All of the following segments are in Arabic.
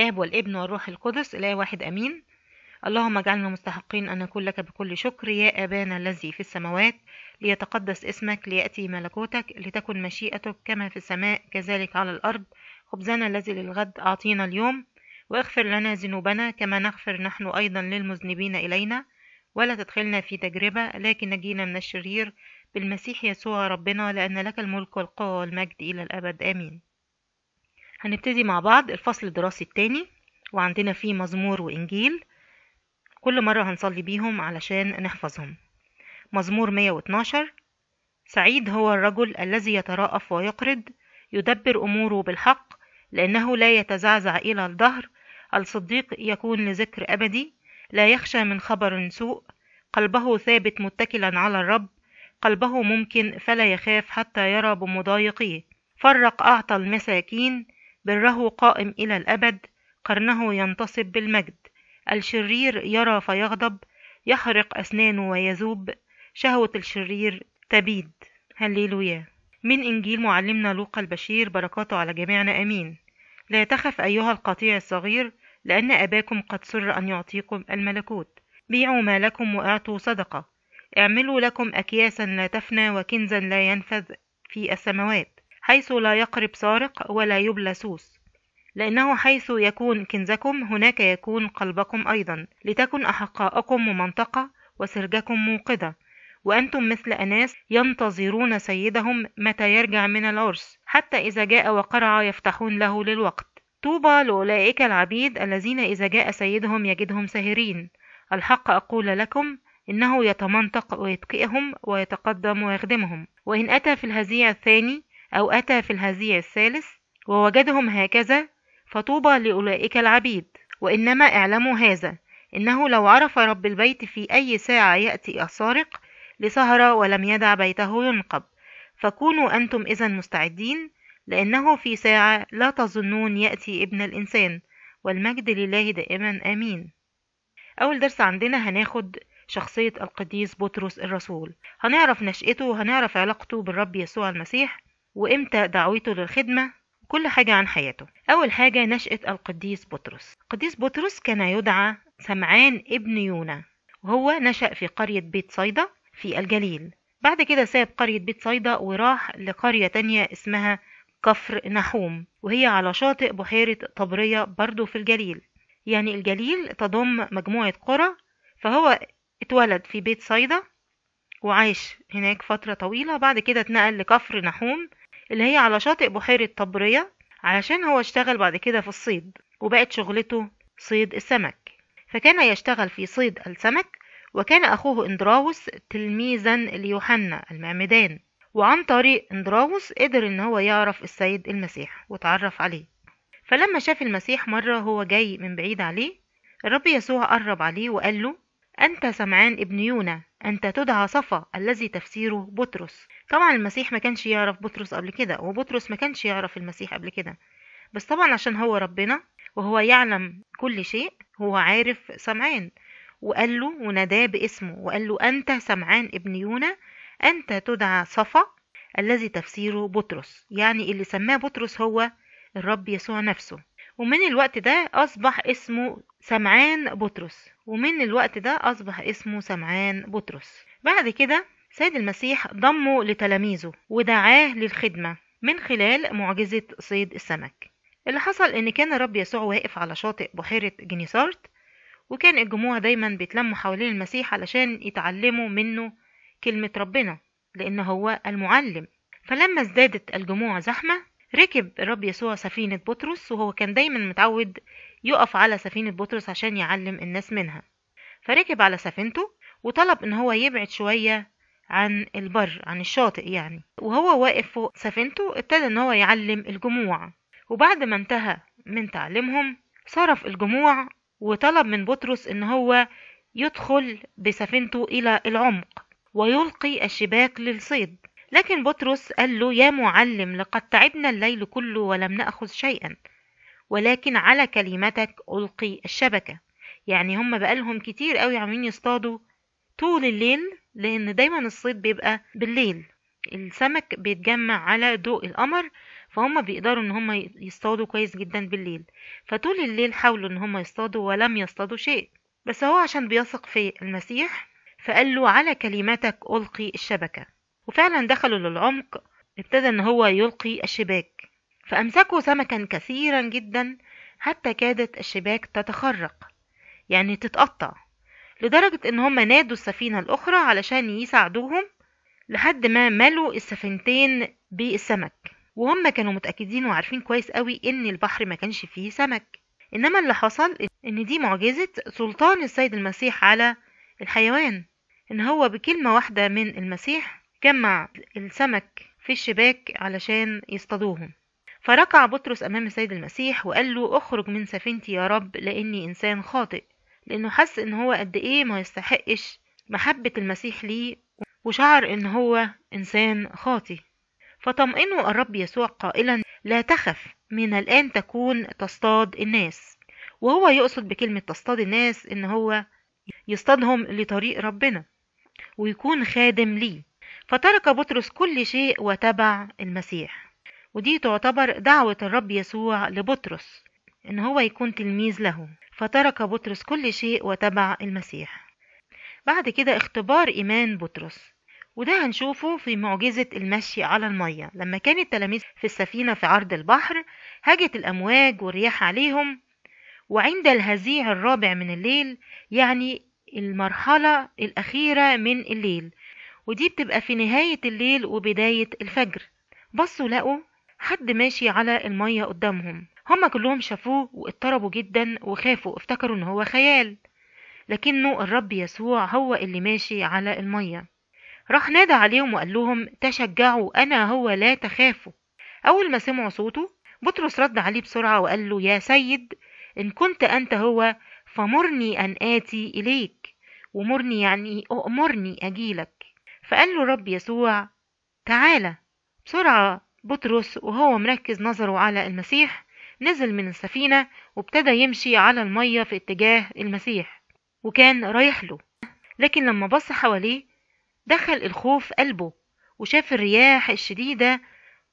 الآب والابن والروح القدس إله واحد أمين اللهم اجعلنا مستحقين أن نكون لك بكل شكر يا أبانا الذي في السماوات ليتقدس اسمك ليأتي ملكوتك لتكن مشيئتك كما في السماء كذلك على الأرض خبزنا الذي للغد أعطينا اليوم واغفر لنا ذنوبنا كما نغفر نحن أيضا للمذنبين إلينا ولا تدخلنا في تجربة لكن نجينا من الشرير بالمسيح يسوع ربنا لأن لك الملك والقوة والمجد إلى الأبد آمين هنبتدي مع بعض الفصل الدراسي التاني وعندنا فيه مزمور وإنجيل كل مرة هنصلي بيهم علشان نحفظهم مزمور 112 سعيد هو الرجل الذي يتراءف ويقرض يدبر أموره بالحق لأنه لا يتزعزع إلى الدهر الصديق يكون لذكر أبدي لا يخشى من خبر سوء قلبه ثابت متكلا على الرب قلبه ممكن فلا يخاف حتى يرى بمضايقيه فرق أعطى المساكين بره قائم إلى الأبد قرنه ينتصب بالمجد الشرير يرى فيغضب يحرق أسنانه ويذوب شهوة الشرير تبيد هللويا من إنجيل معلمنا لوقا البشير بركاته على جميعنا أمين لا تخف أيها القطيع الصغير لأن أباكم قد سر أن يعطيكم الملكوت بيعوا ما لكم وأعطوا صدقة اعملوا لكم أكياسا لا تفنى وكنزا لا ينفذ في السماوات حيث لا يقرب سارق ولا يبلى سوس لأنه حيث يكون كنزكم هناك يكون قلبكم أيضا لتكن أحقاءكم ممنطقة وسرجكم موقدة وأنتم مثل أناس ينتظرون سيدهم متى يرجع من العرس حتى إذا جاء وقرع يفتحون له للوقت طوبى لأولئك العبيد الذين إذا جاء سيدهم يجدهم ساهرين الحق أقول لكم إنه يتمنطق ويتقئهم ويتقدم ويخدمهم وإن أتى في الهزيع الثاني أو أتى في الهزيع الثالث ووجدهم هكذا فطوبى لأولئك العبيد وإنما اعلموا هذا إنه لو عرف رب البيت في أي ساعة يأتي السارق لسهرة ولم يدع بيته ينقب فكونوا أنتم إذا مستعدين لأنه في ساعة لا تظنون يأتي ابن الإنسان والمجد لله دائما آمين أول درس عندنا هناخد شخصية القديس بطرس الرسول هنعرف نشأته وهنعرف علاقته بالرب يسوع المسيح وإمتى دعوته للخدمة وكل حاجة عن حياته أول حاجة نشأة القديس بطرس القديس بطرس كان يدعى سمعان ابن يونا وهو نشأ في قرية بيت صيدا في الجليل بعد كده ساب قرية بيت صيدا وراح لقرية تانية اسمها كفر نحوم وهي على شاطئ بحيرة طبرية برضو في الجليل يعني الجليل تضم مجموعة قرى فهو اتولد في بيت صيدا وعاش هناك فترة طويلة بعد كده اتنقل لكفر نحوم اللي هي على شاطئ بحيرة طبرية علشان هو اشتغل بعد كده في الصيد وبقت شغلته صيد السمك فكان يشتغل في صيد السمك وكان أخوه إندراوس تلميذا ليوحنا المعمدان وعن طريق إندراوس قدر إن هو يعرف السيد المسيح وتعرف عليه فلما شاف المسيح مرة هو جاي من بعيد عليه الرب يسوع قرب عليه وقال له أنت سمعان ابن يونا أنت تدعى صفا الذي تفسيره بطرس طبعا المسيح ما كانش يعرف بطرس قبل كده وبطرس ما كانش يعرف المسيح قبل كده بس طبعا عشان هو ربنا وهو يعلم كل شيء هو عارف سمعان وقال له وناداه باسمه وقال له أنت سمعان ابن يونا أنت تدعى صفا الذي تفسيره بطرس يعني اللي سماه بطرس هو الرب يسوع نفسه ومن الوقت ده أصبح اسمه سمعان بطرس ومن الوقت ده أصبح اسمه سمعان بطرس بعد كده سيد المسيح ضمه لتلاميذه ودعاه للخدمة من خلال معجزة صيد السمك اللي حصل إن كان الرب يسوع واقف على شاطئ بحيرة جنيسارت وكان الجموع دايما بيتلموا حوالين المسيح علشان يتعلموا منه كلمة ربنا لأن هو المعلم فلما ازدادت الجموع زحمة ركب الرب يسوع سفينة بطرس وهو كان دايما متعود يقف على سفينة بطرس عشان يعلم الناس منها فركب على سفينته وطلب ان هو يبعد شوية عن البر عن الشاطئ يعني وهو واقف فوق سفينته ابتدى ان هو يعلم الجموع وبعد ما انتهى من تعلمهم صرف الجموع وطلب من بطرس ان هو يدخل بسفينته الى العمق ويلقي الشباك للصيد لكن بطرس قال له يا معلم لقد تعبنا الليل كله ولم نأخذ شيئا ولكن على كلمتك ألقي الشبكة يعني هم بقالهم كتير قوي عاملين يصطادوا طول الليل لأن دايما الصيد بيبقى بالليل السمك بيتجمع على ضوء القمر فهم بيقدروا ان هم يصطادوا كويس جدا بالليل فطول الليل حاولوا ان هم يصطادوا ولم يصطادوا شيء بس هو عشان بيثق في المسيح فقال له على كلمتك ألقي الشبكة وفعلا دخلوا للعمق ابتدى ان هو يلقي الشباك فامسكوا سمكا كثيرا جدا حتى كادت الشباك تتخرق يعني تتقطع لدرجة ان هم نادوا السفينة الاخرى علشان يساعدوهم لحد ما ملوا السفينتين بالسمك وهم كانوا متأكدين وعارفين كويس قوي ان البحر ما كانش فيه سمك انما اللي حصل ان دي معجزة سلطان السيد المسيح على الحيوان ان هو بكلمة واحدة من المسيح جمع السمك في الشباك علشان يصطادوهم فركع بطرس أمام السيد المسيح وقال له اخرج من سفينتي يا رب لأني إنسان خاطئ لأنه حس إن هو قد إيه ما يستحقش محبة المسيح ليه وشعر إن هو إنسان خاطئ فطمئنه الرب يسوع قائلا لا تخف من الآن تكون تصطاد الناس وهو يقصد بكلمة تصطاد الناس إن هو يصطادهم لطريق ربنا ويكون خادم ليه فترك بطرس كل شيء وتبع المسيح ودي تعتبر دعوة الرب يسوع لبطرس إن هو يكون تلميذ له فترك بطرس كل شيء وتبع المسيح بعد كده اختبار إيمان بطرس وده هنشوفه في معجزة المشي على المية لما كان التلاميذ في السفينة في عرض البحر هاجت الأمواج والرياح عليهم وعند الهزيع الرابع من الليل يعني المرحلة الأخيرة من الليل ودي بتبقى في نهاية الليل وبداية الفجر بصوا لقوا حد ماشي على المية قدامهم هما كلهم شافوه واضطربوا جدا وخافوا افتكروا ان هو خيال لكنه الرب يسوع هو اللي ماشي على المية راح نادى عليهم وقال لهم تشجعوا انا هو لا تخافوا اول ما سمعوا صوته بطرس رد عليه بسرعة وقال له يا سيد ان كنت انت هو فمرني ان اتي اليك ومرني يعني اؤمرني اجيلك فقال له الرب يسوع تعالى بسرعة بطرس وهو مركز نظره على المسيح نزل من السفينة وابتدى يمشي على المية في اتجاه المسيح وكان رايح له لكن لما بص حواليه دخل الخوف قلبه وشاف الرياح الشديدة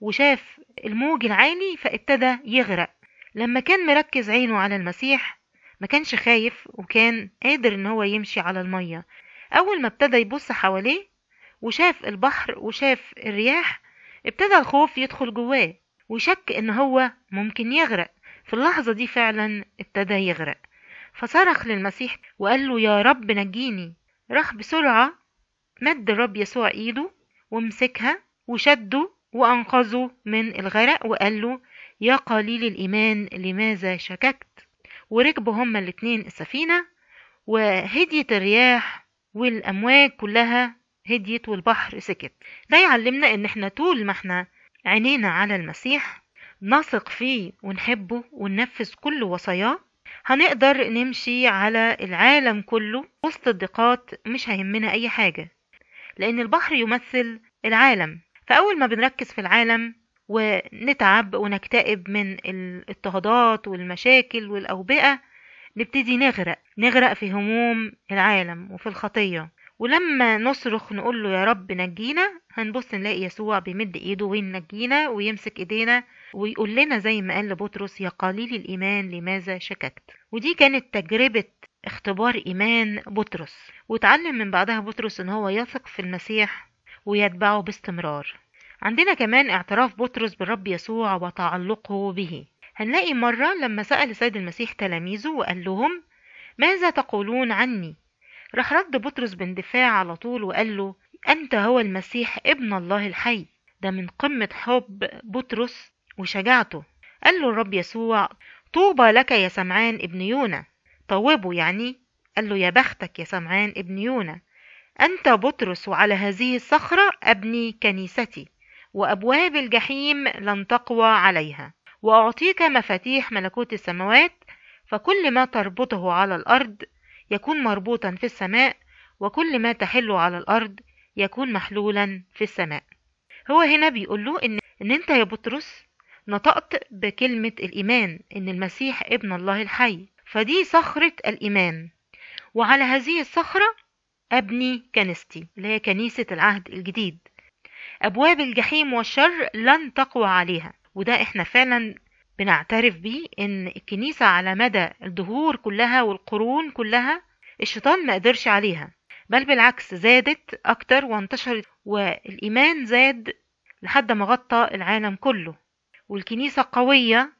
وشاف الموج العالي فابتدى يغرق لما كان مركز عينه على المسيح ما كانش خايف وكان قادر ان هو يمشي على المية اول ما ابتدى يبص حواليه وشاف البحر وشاف الرياح ابتدى الخوف يدخل جواه وشك ان هو ممكن يغرق في اللحظة دي فعلا ابتدى يغرق فصرخ للمسيح وقال له يا رب نجيني راح بسرعة مد الرب يسوع ايده ومسكها وشده وانقذه من الغرق وقال له يا قليل الايمان لماذا شككت وركبوا هما الاتنين السفينة وهديت الرياح والامواج كلها هديت والبحر سكت ده يعلمنا ان احنا طول ما احنا عينينا على المسيح نثق فيه ونحبه وننفذ كل وصاياه هنقدر نمشي على العالم كله وسط الضيقات مش هيهمنا اي حاجة لان البحر يمثل العالم فاول ما بنركز في العالم ونتعب ونكتئب من الاضطهادات والمشاكل والاوبئة نبتدي نغرق نغرق في هموم العالم وفي الخطية ولما نصرخ نقول له يا رب نجينا هنبص نلاقي يسوع بيمد ايده وينجينا ويمسك ايدينا ويقول لنا زي ما قال لبطرس يا قليل الايمان لماذا شككت ودي كانت تجربه اختبار ايمان بطرس وتعلم من بعدها بطرس ان هو يثق في المسيح ويتبعه باستمرار عندنا كمان اعتراف بطرس بالرب يسوع وتعلقه به هنلاقي مرة لما سأل سيد المسيح تلاميذه وقال لهم ماذا تقولون عني راح رد بطرس باندفاع على طول وقال له أنت هو المسيح ابن الله الحي ده من قمة حب بطرس وشجاعته قال له الرب يسوع طوبى لك يا سمعان ابن يونا طوبه يعني قال له يا بختك يا سمعان ابن يونا أنت بطرس وعلى هذه الصخرة أبني كنيستي وأبواب الجحيم لن تقوى عليها وأعطيك مفاتيح ملكوت السماوات فكل ما تربطه على الأرض يكون مربوطا في السماء وكل ما تحل على الأرض يكون محلولا في السماء هو هنا بيقول له إن, إن أنت يا بطرس نطقت بكلمة الإيمان إن المسيح ابن الله الحي فدي صخرة الإيمان وعلى هذه الصخرة أبني كنيستي اللي هي كنيسة العهد الجديد أبواب الجحيم والشر لن تقوى عليها وده احنا فعلا بنعترف بيه ان الكنيسة على مدى الدهور كلها والقرون كلها الشيطان ما قدرش عليها بل بالعكس زادت اكتر وانتشرت والايمان زاد لحد ما غطى العالم كله والكنيسة قوية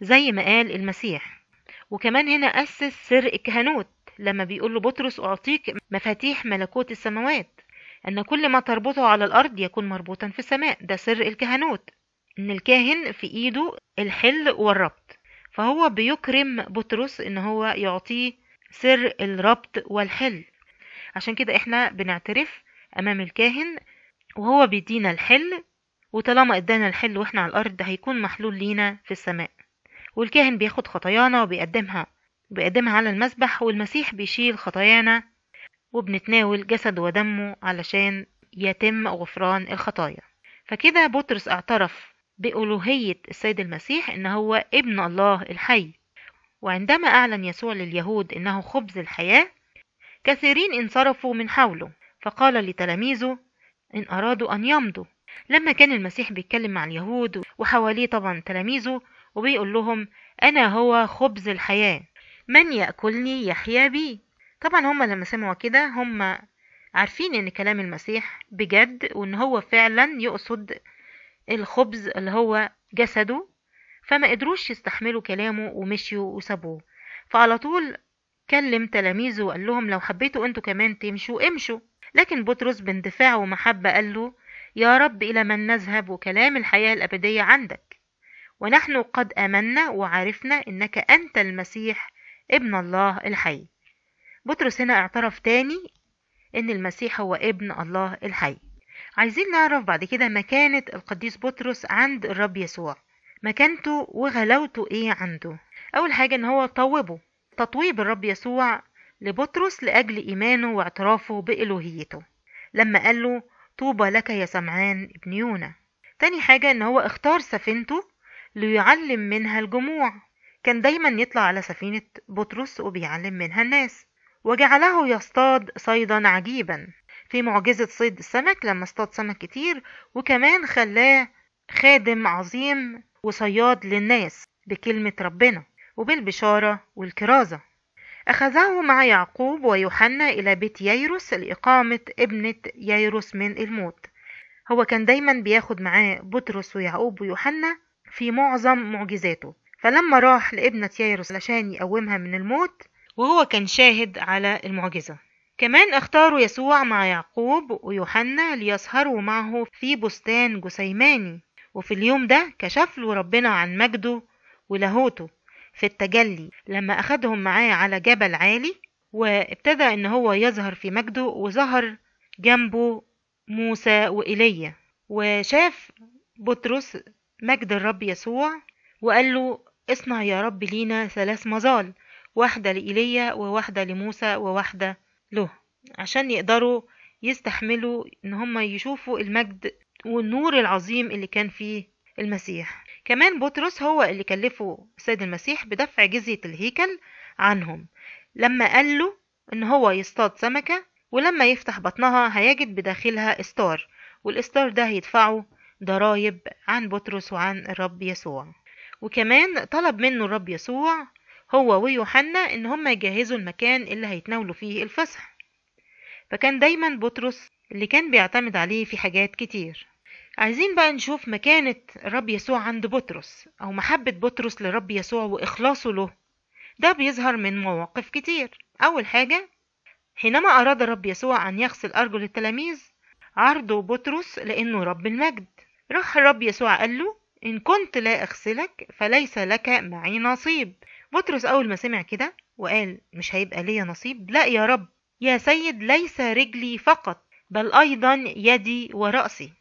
زي ما قال المسيح وكمان هنا أسس سر الكهنوت لما بيقول له بطرس أعطيك مفاتيح ملكوت السماوات أن كل ما تربطه على الأرض يكون مربوطا في السماء ده سر الكهنوت ان الكاهن في ايده الحل والربط فهو بيكرم بطرس ان هو يعطيه سر الربط والحل عشان كده احنا بنعترف امام الكاهن وهو بيدينا الحل وطالما ادانا الحل واحنا على الارض هيكون محلول لينا في السماء والكاهن بياخد خطايانا وبيقدمها بيقدمها على المسبح والمسيح بيشيل خطايانا وبنتناول جسد ودمه علشان يتم غفران الخطايا فكده بطرس اعترف بألوهية السيد المسيح إن هو ابن الله الحي وعندما أعلن يسوع لليهود إنه خبز الحياة كثيرين انصرفوا من حوله فقال لتلاميذه إن أرادوا أن يمضوا لما كان المسيح بيتكلم مع اليهود وحواليه طبعا تلاميذه وبيقول لهم أنا هو خبز الحياة من يأكلني يحيا بي طبعا هما لما سمعوا كده هما عارفين ان كلام المسيح بجد وان هو فعلا يقصد الخبز اللي هو جسده فما قدروش يستحملوا كلامه ومشيوا وسابوه فعلى طول كلم تلاميذه وقال لهم لو حبيتوا انتوا كمان تمشوا امشوا لكن بطرس باندفاع ومحبة قال له يا رب إلى من نذهب وكلام الحياة الأبدية عندك ونحن قد آمنا وعرفنا إنك أنت المسيح ابن الله الحي بطرس هنا اعترف تاني إن المسيح هو ابن الله الحي عايزين نعرف بعد كده مكانة القديس بطرس عند الرب يسوع مكانته وغلاوته ايه عنده اول حاجة ان هو طوبه تطويب الرب يسوع لبطرس لأجل إيمانه واعترافه بإلوهيته لما قال له طوبى لك يا سمعان ابن يونا تاني حاجة ان هو اختار سفينته ليعلم منها الجموع كان دايما يطلع على سفينة بطرس وبيعلم منها الناس وجعله يصطاد صيدا عجيبا في معجزة صيد السمك لما اصطاد سمك كتير وكمان خلاه خادم عظيم وصياد للناس بكلمة ربنا وبالبشارة والكرازة أخذه مع يعقوب ويوحنا إلى بيت ييروس لإقامة ابنة ييروس من الموت هو كان دايما بياخد معاه بطرس ويعقوب ويوحنا في معظم معجزاته فلما راح لابنة ييروس علشان يقومها من الموت وهو كان شاهد على المعجزة كمان اختاروا يسوع مع يعقوب ويوحنا ليسهروا معه في بستان جسيماني وفي اليوم ده كشف له ربنا عن مجده ولاهوته في التجلي لما أخدهم معاه على جبل عالي وابتدى إن هو يظهر في مجده وظهر جنبه موسى وإيليا وشاف بطرس مجد الرب يسوع وقال له اصنع يا رب لينا ثلاث مظال واحدة لإيليا وواحدة لموسى وواحدة له عشان يقدروا يستحملوا ان هم يشوفوا المجد والنور العظيم اللي كان فيه المسيح كمان بطرس هو اللي كلفه السيد المسيح بدفع جزية الهيكل عنهم لما قال له ان هو يصطاد سمكة ولما يفتح بطنها هيجد بداخلها استار والاستار ده هيدفعه ضرايب عن بطرس وعن الرب يسوع وكمان طلب منه الرب يسوع هو ويوحنا ان هما يجهزوا المكان اللي هيتناولوا فيه الفصح فكان دايما بطرس اللي كان بيعتمد عليه في حاجات كتير عايزين بقى نشوف مكانة الرب يسوع عند بطرس أو محبة بطرس لرب يسوع وإخلاصه له ده بيظهر من مواقف كتير أول حاجة حينما أراد الرب يسوع أن يغسل أرجل التلاميذ عرضه بطرس لأنه رب المجد راح الرب يسوع قال له إن كنت لا أغسلك فليس لك معي نصيب بطرس أول ما سمع كده وقال مش هيبقى ليا نصيب لا يا رب يا سيد ليس رجلي فقط بل أيضا يدي ورأسي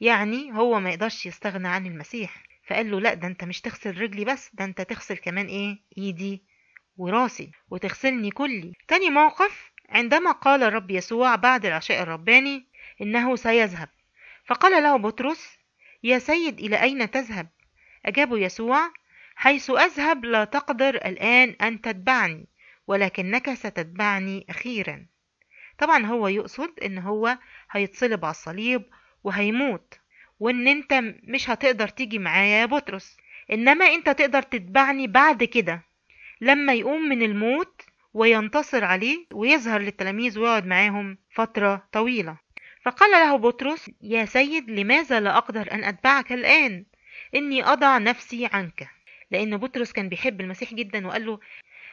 يعني هو ما يقدرش يستغنى عن المسيح فقال له لا ده انت مش تغسل رجلي بس ده انت تغسل كمان ايه ايدي وراسي وتغسلني كلي تاني موقف عندما قال الرب يسوع بعد العشاء الرباني انه سيذهب فقال له بطرس يا سيد الى اين تذهب اجابه يسوع حيث أذهب لا تقدر الآن أن تتبعني ولكنك ستتبعني أخيرا طبعا هو يقصد إن هو هيتصلب على الصليب وهيموت وإن أنت مش هتقدر تيجي معايا يا بطرس إنما أنت تقدر تتبعني بعد كده لما يقوم من الموت وينتصر عليه ويظهر للتلاميذ ويقعد معاهم فترة طويلة فقال له بطرس يا سيد لماذا لا أقدر أن أتبعك الآن إني أضع نفسي عنك لأن بطرس كان بيحب المسيح جدا وقال له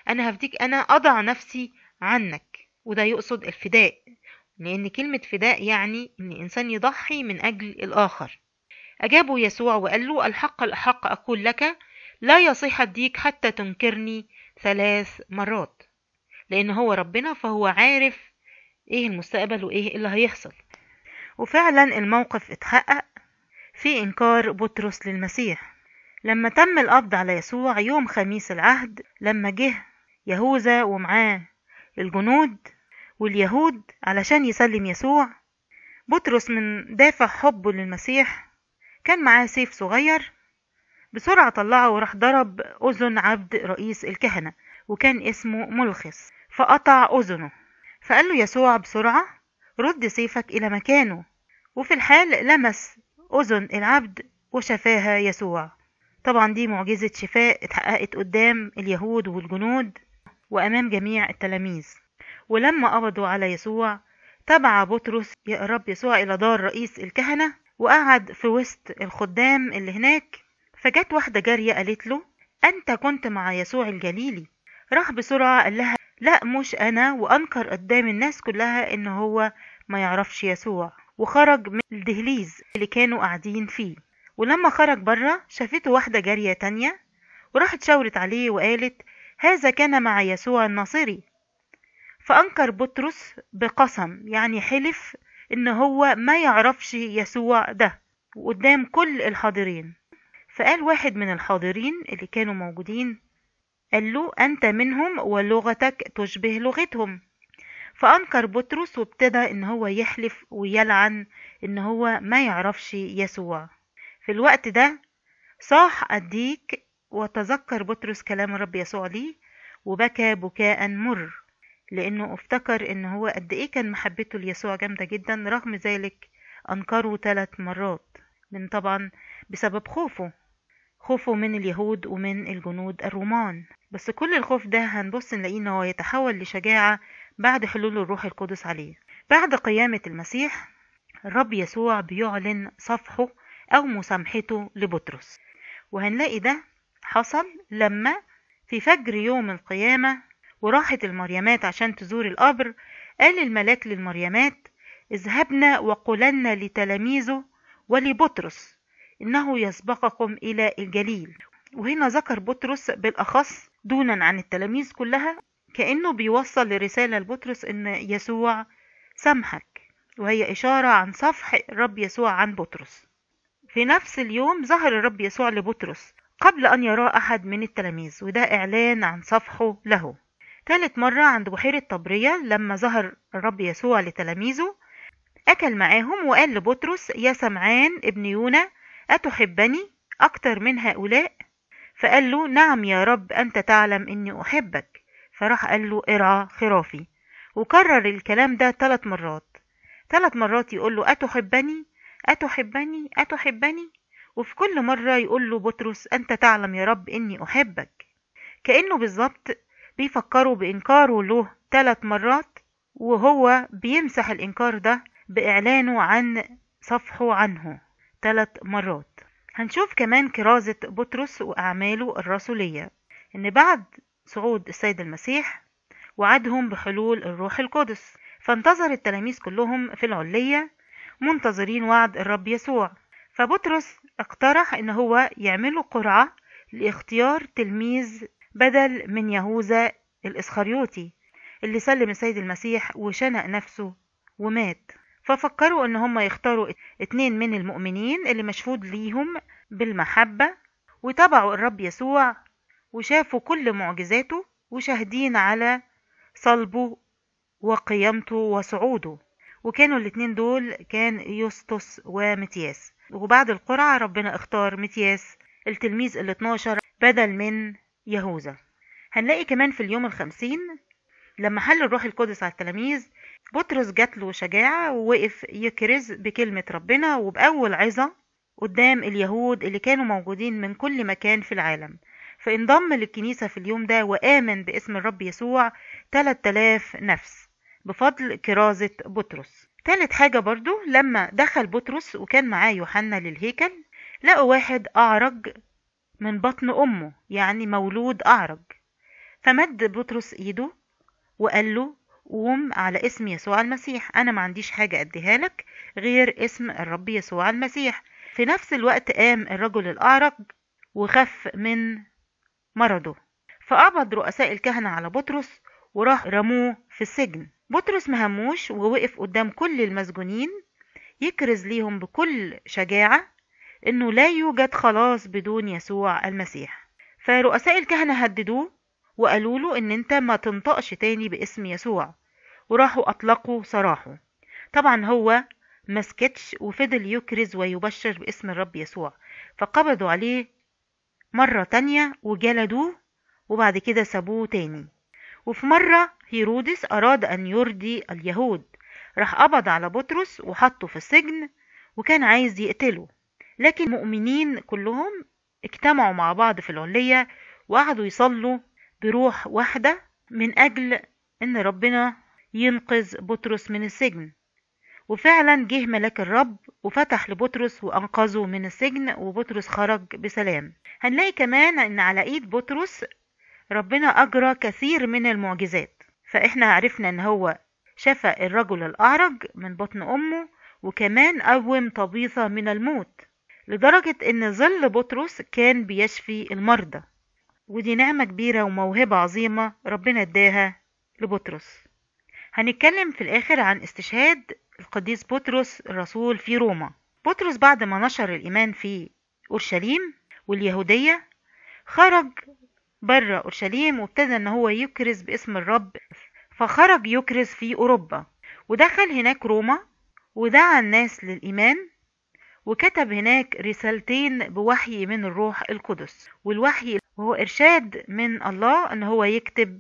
أنا هفديك أنا أضع نفسي عنك وده يقصد الفداء لأن كلمة فداء يعني إن إنسان يضحي من أجل الآخر أجابه يسوع وقال له الحق الحق أقول لك لا يصح الديك حتى تنكرني ثلاث مرات لأن هو ربنا فهو عارف إيه المستقبل وإيه اللي هيحصل وفعلا الموقف اتحقق في إنكار بطرس للمسيح لما تم القبض على يسوع يوم خميس العهد لما جه يهوذا ومعاه الجنود واليهود علشان يسلم يسوع بطرس من دافع حبه للمسيح كان معاه سيف صغير بسرعة طلعه وراح ضرب أذن عبد رئيس الكهنة وكان اسمه ملخص فقطع أذنه فقال له يسوع بسرعة رد سيفك إلى مكانه وفي الحال لمس أذن العبد وشفاها يسوع طبعا دي معجزة شفاء اتحققت قدام اليهود والجنود وأمام جميع التلاميذ ولما قبضوا على يسوع تبع بطرس يقرب يسوع إلى دار رئيس الكهنة وقعد في وسط الخدام اللي هناك فجت واحدة جارية قالت له أنت كنت مع يسوع الجليلي راح بسرعة قال لها لا مش أنا وأنكر قدام الناس كلها إن هو ما يعرفش يسوع وخرج من الدهليز اللي كانوا قاعدين فيه ولما خرج برة شافته واحدة جارية تانية وراحت شاورت عليه وقالت هذا كان مع يسوع الناصري فأنكر بطرس بقسم يعني حلف إن هو ما يعرفش يسوع ده وقدام كل الحاضرين فقال واحد من الحاضرين اللي كانوا موجودين قال له أنت منهم ولغتك تشبه لغتهم فأنكر بطرس وابتدى إن هو يحلف ويلعن إن هو ما يعرفش يسوع في الوقت ده صاح أديك وتذكر بطرس كلام الرب يسوع ليه وبكى بكاء مر لأنه افتكر إن هو قد إيه كان محبته ليسوع جامدة جدا رغم ذلك أنكره ثلاث مرات من طبعا بسبب خوفه خوفه من اليهود ومن الجنود الرومان بس كل الخوف ده هنبص نلاقيه إن هو يتحول لشجاعة بعد حلول الروح القدس عليه بعد قيامة المسيح الرب يسوع بيعلن صفحه أو مسامحته لبطرس وهنلاقي ده حصل لما في فجر يوم القيامة وراحت المريمات عشان تزور القبر قال الملاك للمريمات اذهبنا وقلنا لتلاميذه ولبطرس إنه يسبقكم إلى الجليل وهنا ذكر بطرس بالأخص دونا عن التلاميذ كلها كأنه بيوصل رسالة لبطرس إن يسوع سامحك وهي إشارة عن صفح الرب يسوع عن بطرس في نفس اليوم ظهر الرب يسوع لبطرس قبل أن يراه أحد من التلاميذ وده إعلان عن صفحه له تالت مرة عند بحيرة طبرية لما ظهر الرب يسوع لتلاميذه أكل معاهم وقال لبطرس يا سمعان ابن يونا أتحبني أكتر من هؤلاء فقال له نعم يا رب أنت تعلم أني أحبك فراح قال له ارعى خرافي وكرر الكلام ده ثلاث مرات ثلاث مرات يقول له أتحبني أتحبني أتحبني وفي كل مرة يقول له بطرس أنت تعلم يا رب إني أحبك كأنه بالظبط بيفكروا بإنكاره له ثلاث مرات وهو بيمسح الإنكار ده بإعلانه عن صفحه عنه ثلاث مرات هنشوف كمان كرازة بطرس وأعماله الرسولية إن بعد صعود السيد المسيح وعدهم بحلول الروح القدس فانتظر التلاميذ كلهم في العلية منتظرين وعد الرب يسوع فبطرس اقترح ان هو يعملوا قرعة لاختيار تلميذ بدل من يهوذا الاسخريوطي اللي سلم السيد المسيح وشنق نفسه ومات ففكروا ان هم يختاروا اتنين من المؤمنين اللي مشهود ليهم بالمحبة وتبعوا الرب يسوع وشافوا كل معجزاته وشاهدين على صلبه وقيامته وصعوده وكانوا الاتنين دول كان يوستوس ومتياس وبعد القرعة ربنا اختار متياس التلميذ ال 12 بدل من يهوذا هنلاقي كمان في اليوم الخمسين لما حل الروح القدس على التلاميذ بطرس جات له شجاعة ووقف يكرز بكلمة ربنا وبأول عظة قدام اليهود اللي كانوا موجودين من كل مكان في العالم فانضم للكنيسة في اليوم ده وآمن باسم الرب يسوع 3000 نفس بفضل كرازة بطرس تالت حاجة برضو لما دخل بطرس وكان معاه يوحنا للهيكل لقوا واحد أعرج من بطن أمه يعني مولود أعرج فمد بطرس إيده وقال له قوم على اسم يسوع المسيح أنا ما عنديش حاجة أديها لك غير اسم الرب يسوع المسيح في نفس الوقت قام الرجل الأعرج وخف من مرضه فقبض رؤساء الكهنة على بطرس وراح رموه في السجن بطرس مهموش ووقف قدام كل المسجونين يكرز ليهم بكل شجاعة انه لا يوجد خلاص بدون يسوع المسيح فرؤساء الكهنة هددوه وقالوا له ان انت ما تنطقش تاني باسم يسوع وراحوا اطلقوا سراحه طبعا هو مسكتش وفضل يكرز ويبشر باسم الرب يسوع فقبضوا عليه مرة تانية وجلدوه وبعد كده سابوه تاني وفي مرة هيرودس أراد أن يرضي اليهود راح قبض على بطرس وحطه في السجن وكان عايز يقتله لكن المؤمنين كلهم اجتمعوا مع بعض في العلية وقعدوا يصلوا بروح واحدة من أجل إن ربنا ينقذ بطرس من السجن وفعلا جه ملاك الرب وفتح لبطرس وأنقذه من السجن وبطرس خرج بسلام هنلاقي كمان إن على إيد بطرس ربنا أجرى كثير من المعجزات فاحنا عرفنا ان هو شفى الرجل الاعرج من بطن امه وكمان قوم طبيثة من الموت لدرجة ان ظل بطرس كان بيشفي المرضى ودي نعمة كبيرة وموهبة عظيمة ربنا اداها لبطرس هنتكلم في الاخر عن استشهاد القديس بطرس الرسول في روما بطرس بعد ما نشر الايمان في اورشليم واليهودية خرج بره اورشليم وابتدى ان هو يكرز باسم الرب فخرج يكرز في اوروبا ودخل هناك روما ودعا الناس للايمان وكتب هناك رسالتين بوحي من الروح القدس والوحي هو ارشاد من الله ان هو يكتب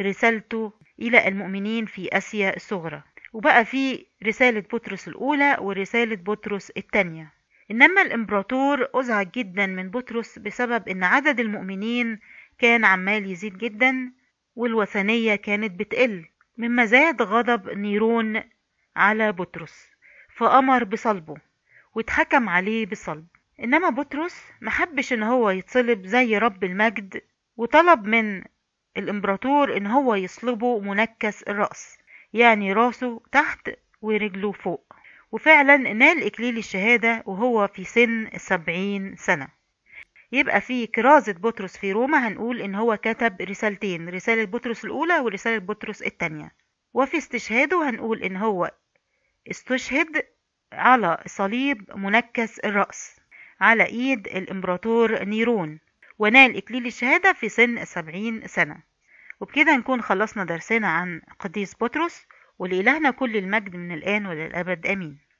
رسالته الى المؤمنين في اسيا الصغرى وبقى في رسالة بطرس الأولى ورسالة بطرس الثانية إنما الإمبراطور أزعج جدا من بطرس بسبب إن عدد المؤمنين كان عمال يزيد جدا والوثنية كانت بتقل مما زاد غضب نيرون على بطرس فأمر بصلبه واتحكم عليه بصلب إنما بطرس محبش إن هو يتصلب زي رب المجد وطلب من الإمبراطور إن هو يصلبه منكس الرأس يعني راسه تحت ورجله فوق وفعلا نال إكليل الشهادة وهو في سن السبعين سنة يبقى في كرازة بطرس في روما هنقول إن هو كتب رسالتين رسالة بطرس الأولى ورسالة بطرس الثانية وفي استشهاده هنقول إن هو استشهد على صليب منكس الرأس على إيد الإمبراطور نيرون ونال إكليل الشهادة في سن سبعين سنة وبكده نكون خلصنا درسنا عن قديس بطرس ولإلهنا كل المجد من الآن وللأبد آمين